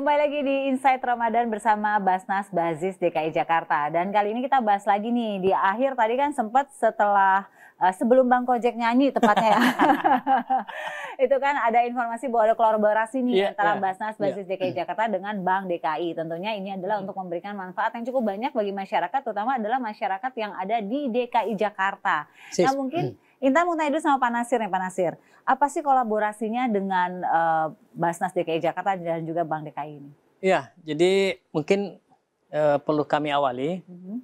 Kembali lagi di Insight Ramadan bersama Basnas Basis DKI Jakarta. Dan kali ini kita bahas lagi nih, di akhir tadi kan sempat setelah eh, sebelum Bang Kojek nyanyi tepatnya ya. itu kan ada informasi bahwa ada kolaborasi nih yeah, antara yeah, Basnas iya. Basis yeah. DKI Jakarta dengan Bank DKI. Tentunya ini adalah mm. untuk memberikan manfaat yang cukup banyak bagi masyarakat, terutama adalah masyarakat yang ada di DKI Jakarta. Sis. Nah mungkin mm Intan mau tanya dulu sama Pak Nasir nih Pak Nasir. Apa sih kolaborasinya dengan uh, Basnas DKI Jakarta dan juga Bank DKI ini? Iya, jadi mungkin uh, perlu kami awali mm -hmm.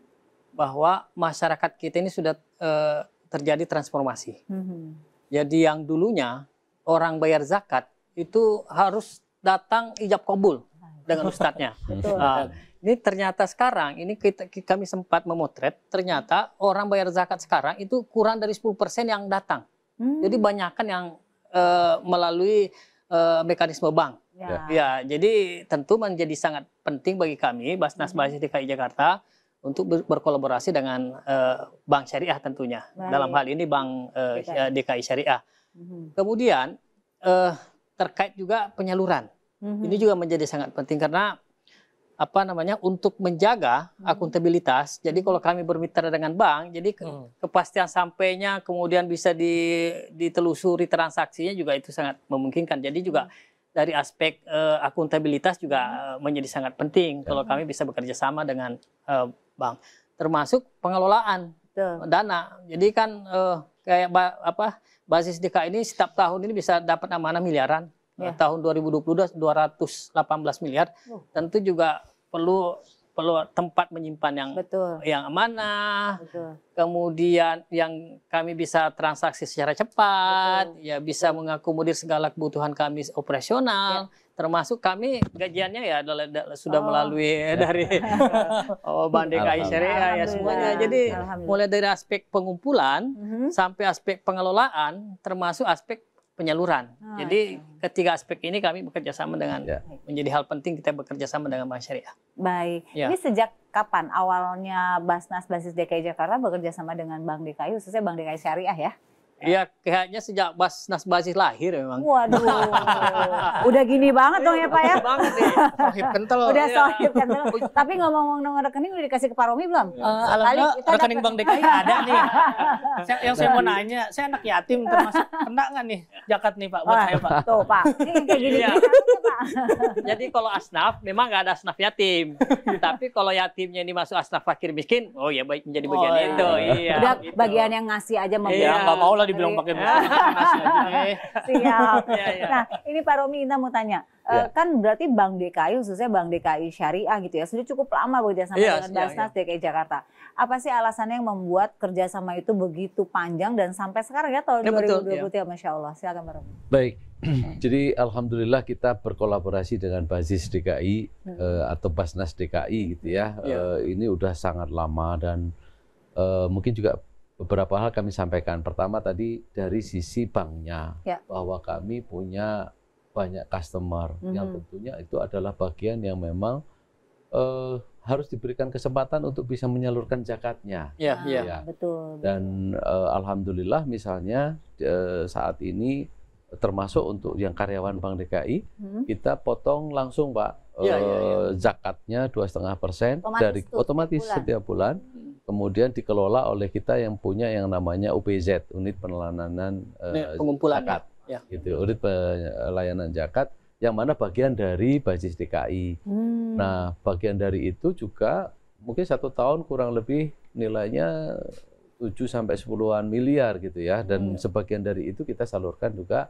bahwa masyarakat kita ini sudah uh, terjadi transformasi. Mm -hmm. Jadi yang dulunya orang bayar zakat itu harus datang ijab kabul dengan ustadznya. uh, ini ternyata sekarang ini kita, kami sempat memotret ternyata orang bayar zakat sekarang itu kurang dari 10% yang datang. Hmm. Jadi banyakkan yang uh, melalui uh, mekanisme bank. Ya. ya, jadi tentu menjadi sangat penting bagi kami Basnas hmm. Basis DKI Jakarta untuk berkolaborasi dengan uh, bank syariah tentunya. Baik. Dalam hal ini bank uh, DKI. Ya, DKI Syariah. Hmm. Kemudian uh, terkait juga penyaluran hmm Ini juga menjadi sangat penting karena apa namanya untuk menjaga mhm. akuntabilitas. Mm -hmm. Jadi kalau kami bermitra dengan bank, jadi ke, mm. kepastian sampainya kemudian bisa di, ditelusuri transaksinya juga itu sangat memungkinkan. Jadi juga mm. dari aspek uh, akuntabilitas juga mm-hmm. menjadi sangat penting kalau kami bisa bekerja sama dengan uh, bank, termasuk pengelolaan dana. Jadi kan uh, kayak apa basis DK ini setiap tahun ini bisa dapat amanah miliaran yeah. Ya. tahun 2022 218 miliar. Uh. Tentu juga perlu perlu tempat menyimpan yang Betul. yang amanah. Betul. Kemudian yang kami bisa transaksi secara cepat, Betul. ya bisa Betul. mengakomodir segala kebutuhan kami operasional. Ya. Termasuk kami gajiannya ya sudah oh. melalui ya. dari oh, Bandeng Syariah ya, ya semuanya. Jadi mulai dari aspek pengumpulan mm -hmm. sampai aspek pengelolaan termasuk aspek penyaluran. Oh, Jadi okay. Iya. ketiga aspek ini kami bekerja sama dengan yeah. menjadi hal penting kita bekerja sama dengan Bank Syariah. Baik. Yeah. Ini sejak kapan awalnya Basnas basis DKI Jakarta bekerja sama dengan Bank DKI khususnya Bank DKI Syariah ya? Iya, kayaknya sejak Basnas Basis lahir memang. Waduh. Udah gini banget dong ya, Pak ya. banget ya. Sohib kental. Udah iya. sohib kental. Tapi ngomong-ngomong nomor rekening udah dikasih ke Pak Romi belum? Uh, Alhamdulillah rekening Bank DKI ada nih. saya, yang saya mau nah. nanya, saya anak yatim termasuk kena nggak nih jakat nih Pak buat ah, saya Pak? Tuh Pak, ini kayak gini. Iya. Jadi kalau asnaf memang nggak ada asnaf yatim. Tapi kalau yatimnya ini masuk asnaf fakir miskin, oh ya baik menjadi bagian oh, itu. Iya. iya udah gitu. bagian yang ngasih aja membeli. Iya, ya, nggak mau lah lah dibilang pakai bahasa ya. Siap. Iya, iya. Nah, ini Pak Romi Inta mau tanya. Ya. kan berarti Bank DKI khususnya Bank DKI Syariah gitu ya sudah cukup lama sama ya, dengan iya, Basnas ya. DKI Jakarta. Apa sih alasannya yang membuat kerjasama itu begitu panjang dan sampai sekarang ya tahun ya, 2020 ya. Masya Allah. Silakan Pak Romi. Baik. Jadi alhamdulillah kita berkolaborasi dengan Basis DKI hmm. uh, atau Basnas DKI gitu ya. ya. Uh, ini udah sangat lama dan uh, mungkin juga beberapa hal kami sampaikan. Pertama tadi dari sisi banknya ya. bahwa kami punya banyak customer mm -hmm. yang mhm. tentunya itu adalah bagian yang memang uh, harus diberikan kesempatan untuk bisa menyalurkan zakatnya. Iya, ya. Ah, ya. betul. Dan uh, alhamdulillah misalnya uh, saat ini termasuk untuk yang karyawan Bank DKI hmm. kita potong langsung Pak ya, ya, ya. zakatnya dua setengah persen dari itu, otomatis bulan. setiap bulan. Mhm kemudian dikelola oleh kita yang punya yang namanya UPZ unit penelanan uh, eh, pengumpulan zakat ya. gitu unit pelayanan zakat yang mana bagian dari basis DKI hmm. nah bagian dari itu juga mungkin satu tahun kurang lebih nilainya 7 sampai 10-an miliar gitu ya dan hmm. sebagian dari itu kita salurkan juga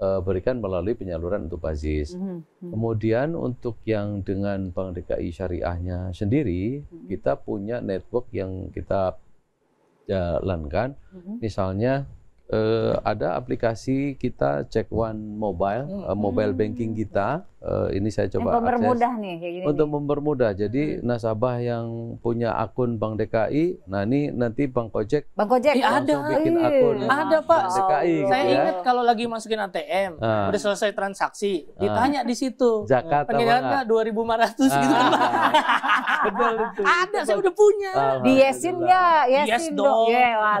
Eh, berikan melalui penyaluran untuk Bazis. Mm -hmm. Mm-hmm. Kemudian untuk yang dengan Bank DKI Syariahnya sendiri, mm -hmm. kita punya network yang kita jalankan. Mm -hmm. Misalnya eh, ada aplikasi kita check one mobile, -hmm. mobile banking kita uh, ini saya coba mempermudah nih, kayak gini untuk nih. mempermudah. Jadi hmm. nasabah yang punya akun Bank DKI, nah ini nanti Bank Kojek, Bank Kojek eh, ada, bikin iya. akun, ada Pak. DKI, gitu saya ya. ingat kalau lagi masukin ATM, ah. udah selesai transaksi, ah. ditanya di situ, Jakarta, Jakarta 2.500 gitu. ah. gitu kan Pak. Betul itu. Ada, saya udah punya. Di Yesin nggak? Yesin yes, dong. Ya, yeah,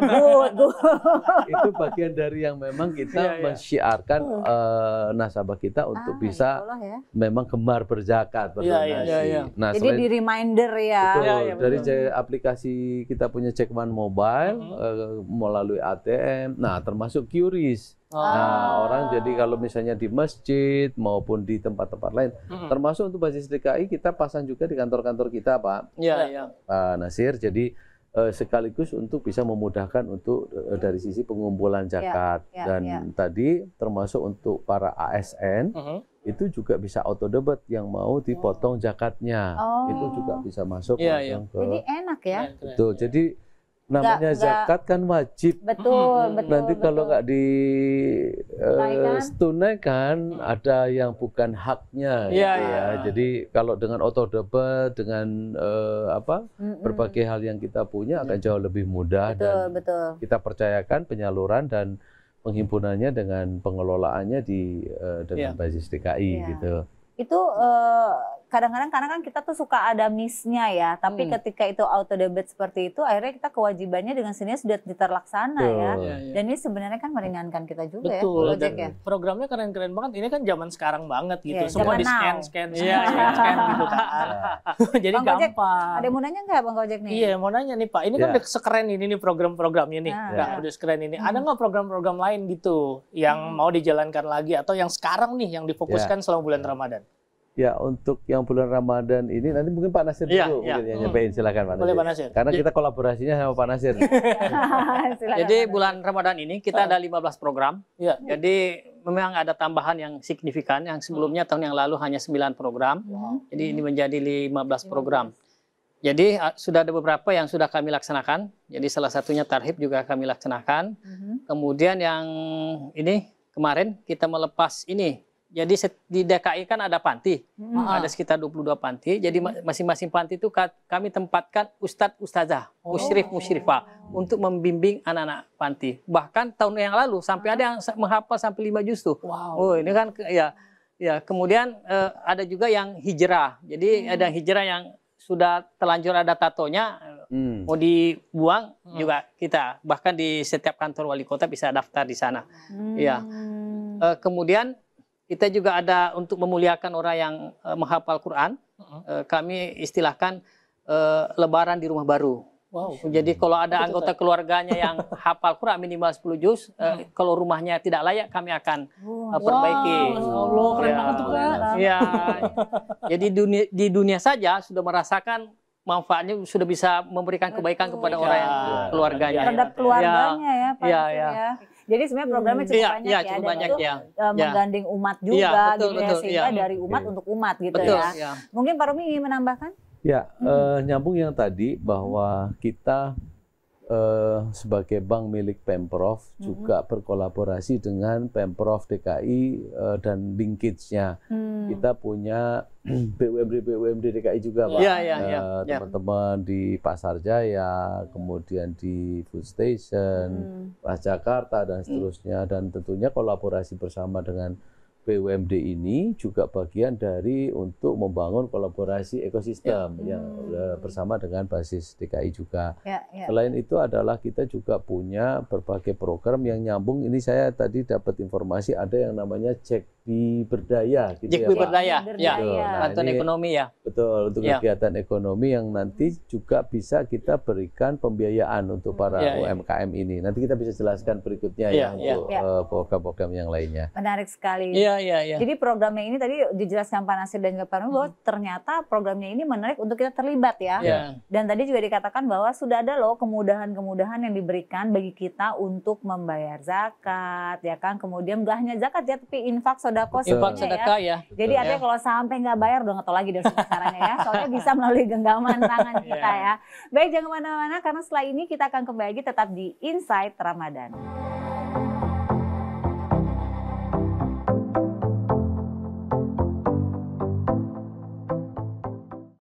itu bagian dari yang memang kita yeah, yeah. mensyiarkan uh, nasabah kita untuk ah, bisa ya, ya ya. Memang gemar berzakat, berdonasi. Iya, ya, ya, ya. Nah, Jadi di reminder ya. Betul, ya, ya, betul. aplikasi kita punya Cekman Mobile uh -huh. uh, melalui ATM. Nah, termasuk QRIS. Oh. Nah, orang jadi kalau misalnya di masjid maupun di tempat-tempat lain, hmm. termasuk untuk basis DKI kita pasang juga di kantor-kantor kita, Pak. Iya, iya. Pak Nasir, jadi eh, sekaligus untuk bisa memudahkan untuk eh, dari sisi pengumpulan iya, zakat ya, ya, dan ya. tadi termasuk untuk para ASN. Hmm itu juga bisa auto debit yang mau dipotong zakatnya. Oh. Itu juga bisa masuk ya, ya. ke Jadi enak ya. Betul. Iya. Jadi namanya gak, zakat kan wajib. Betul, betul. Nanti betul. kalau nggak ditunaikan eh, uh, ada yang bukan haknya gitu iya, iya, ya, gitu ya. ya. Jadi kalau dengan auto debit dengan uh, apa mm berbagai hal yang kita punya akan jauh lebih mudah betul, dan betul. kita percayakan penyaluran dan penghimpunannya dengan pengelolaannya di uh, dengan yeah. basis DKI yeah. gitu. Itu uh, kadang-kadang karena kan kita tuh suka ada miss-nya ya, tapi hmm. ketika itu auto debit seperti itu akhirnya kita kewajibannya dengan sini sudah diterlaksana ya. Iya, iya. Dan ini sebenarnya kan meringankan kita juga Betul. ya. Betul. Ya. Programnya keren-keren banget. Ini kan zaman sekarang banget gitu. Ya, Semua di scan scan iya. scan, yeah. scan, scan gitu kan. Jadi Bang gampang. Gojek, ada mau nanya nggak ya, Bang Gojek nih? Iya, mau nanya nih Pak. Ini yeah. kan udah sekeren ini nih program-programnya nih. Nah, yeah. udah sekeren ini. Hmm. Ada nggak program-program lain gitu yang hmm. mau dijalankan lagi atau yang sekarang nih yang difokuskan yeah. selama bulan Ramadan? Ya untuk yang bulan Ramadan ini nanti mungkin Pak Nasir ya, dulu ya. mungkin hmm. nyampein silakan Pak Nasir. Pak Nasir. Karena kita kolaborasinya sama Pak Nasir. Jadi bulan Ramadan ini kita ada 15 program. Ya. Jadi memang ada tambahan yang signifikan yang sebelumnya tahun yang lalu hanya 9 program. Wow. Jadi ini menjadi 15 program. Jadi sudah ada beberapa yang sudah kami laksanakan. Jadi salah satunya tarhib juga kami laksanakan. Mhm. Kemudian yang ini kemarin kita melepas ini jadi di DKI kan ada panti, hmm. ada sekitar 22 panti. Jadi hmm. masing-masing panti itu kami tempatkan ustadz ustazah, oh. musyrif musyrifa untuk membimbing anak-anak panti. Bahkan tahun yang lalu sampai ada yang menghafal sampai lima juz tuh. Wow. Oh, ini kan ya ya kemudian uh, ada juga yang hijrah. Jadi hmm. ada hijrah yang sudah telanjur ada tatonya hmm. mau dibuang hmm. juga kita bahkan di setiap kantor wali kota bisa daftar di sana. Hmm. Ya. kemudian kita juga ada untuk memuliakan orang yang uh, menghafal Quran. Uh-huh. Uh, kami istilahkan uh, lebaran di rumah baru. Wow. Jadi kalau ada anggota keluarganya yang hafal Quran minimal 10 juz, uh, kalau rumahnya tidak layak kami akan uh, perbaiki. Wow, Allah keren banget tuh ya, ya. Jadi dunia, di dunia saja sudah merasakan manfaatnya sudah bisa memberikan kebaikan kepada ya, orang yang ya, keluarganya. Terhadap keluarganya ya, ya, ya, ya. ya. Jadi sebenarnya programnya hmm. iya, cukup banyak iya, ya, cukup dan banyak, itu ya. menggandeng umat juga gitu ya, betul, gitu betul, ya sehingga ya. dari umat untuk umat gitu betul, ya. ya. Mungkin Pak Romi ingin menambahkan? Ya, hmm. uh, nyambung yang tadi bahwa hmm. kita eh, sebagai bank milik Pemprov mm -hmm. juga berkolaborasi dengan Pemprov DKI uh, eh, dan linkage-nya. Mm. Kita punya BUMD BUMD DKI juga, Pak. Yeah, yeah, yeah, eh, ya. teman-teman di Pasar Jaya, kemudian di Food Station, mm. Jakarta dan seterusnya dan tentunya kolaborasi bersama dengan BUMD ini juga bagian dari untuk membangun kolaborasi ekosistem ya. yang hmm. Eh, bersama dengan basis DKI juga. Ya, ya. Selain itu adalah kita juga punya berbagai program yang nyambung. Ini saya tadi dapat informasi ada yang namanya Cekbi Berdaya. Gitu Cekbi ya, ya, Berdaya, ya. Bantuan nah, ekonomi ya. Betul untuk ya. kegiatan ekonomi yang nanti juga bisa kita berikan pembiayaan untuk para ya, ya. UMKM ini. Nanti kita bisa jelaskan berikutnya ya, ya untuk ya. Eh, program-program ya. yang lainnya. Menarik sekali. Ya Iya, iya, iya. Jadi programnya ini tadi dijelaskan Pak Nasir dan juga Pak Nur, hmm. ternyata programnya ini menarik untuk kita terlibat ya. Yeah. Dan tadi juga dikatakan bahwa sudah ada loh kemudahan-kemudahan yang diberikan bagi kita untuk membayar zakat, ya kan. Kemudian gak hanya zakat ya, tapi infak, sodako, infak, ya. ya. Jadi artinya ya. kalau sampai nggak bayar udah nggak tau lagi dari sekarang ya. Soalnya bisa melalui genggaman tangan iya. kita ya. Baik, jangan kemana-mana karena setelah ini kita akan kembali tetap di Insight Ramadan.